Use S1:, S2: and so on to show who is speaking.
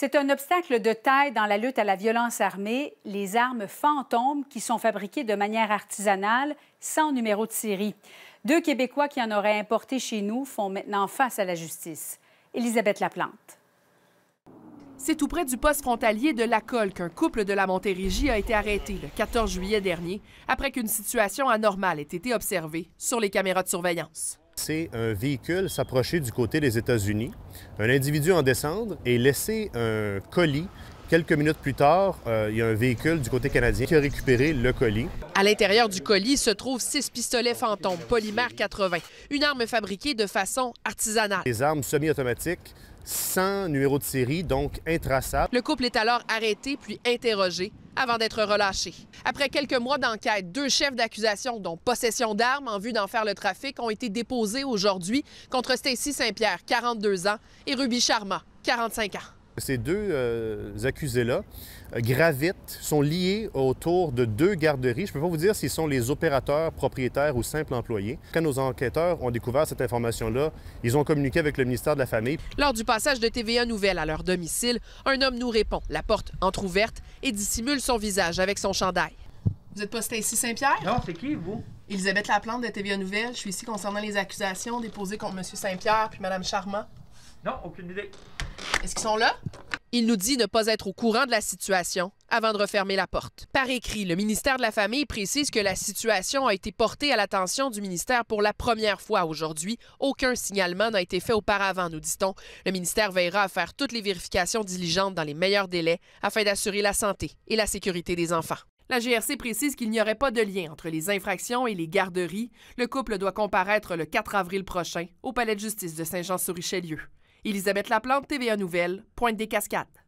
S1: C'est un obstacle de taille dans la lutte à la violence armée, les armes fantômes qui sont fabriquées de manière artisanale, sans numéro de série. Deux Québécois qui en auraient importé chez nous font maintenant face à la justice. Élisabeth Laplante. C'est tout près du poste frontalier de Lacolle qu'un couple de la Montérégie a été arrêté le 14 juillet dernier, après qu'une situation anormale ait été observée sur les caméras de surveillance
S2: un véhicule s'approcher du côté des États-Unis, un individu en descendre et laisser un colis Quelques minutes plus tard, euh, il y a un véhicule du côté canadien qui a récupéré le colis.
S1: À l'intérieur du colis se trouvent six pistolets fantômes polymère 80, une arme fabriquée de façon artisanale.
S2: Des armes semi-automatiques sans numéro de série, donc intraçables.
S1: Le couple est alors arrêté puis interrogé avant d'être relâché. Après quelques mois d'enquête, deux chefs d'accusation, dont possession d'armes en vue d'en faire le trafic, ont été déposés aujourd'hui contre Stacy Saint-Pierre, 42 ans, et Ruby Sharma, 45 ans.
S2: Ces deux euh, accusés-là euh, gravitent, sont liés autour de deux garderies. Je ne peux pas vous dire s'ils sont les opérateurs, propriétaires ou simples employés. Quand nos enquêteurs ont découvert cette information-là, ils ont communiqué avec le ministère de la Famille.
S1: Lors du passage de TVA Nouvelles à leur domicile, un homme nous répond, la porte entr'ouverte, et dissimule son visage avec son chandail. Vous êtes pas ici, Saint-Pierre? Non, c'est qui, vous? Elisabeth Laplante de TVA Nouvelle. Je suis ici concernant les accusations déposées contre M. Saint-Pierre puis Mme Charmant. Non, aucune idée. Est-ce qu'ils sont là? Il nous dit ne pas être au courant de la situation avant de refermer la porte. Par écrit, le ministère de la Famille précise que la situation a été portée à l'attention du ministère pour la première fois aujourd'hui. Aucun signalement n'a été fait auparavant, nous dit-on. Le ministère veillera à faire toutes les vérifications diligentes dans les meilleurs délais afin d'assurer la santé et la sécurité des enfants. La GRC précise qu'il n'y aurait pas de lien entre les infractions et les garderies. Le couple doit comparaître le 4 avril prochain au Palais de justice de Saint-Jean-sur-Richelieu. Elisabeth Laplante, TVA Nouvelle, Pointe des Cascades.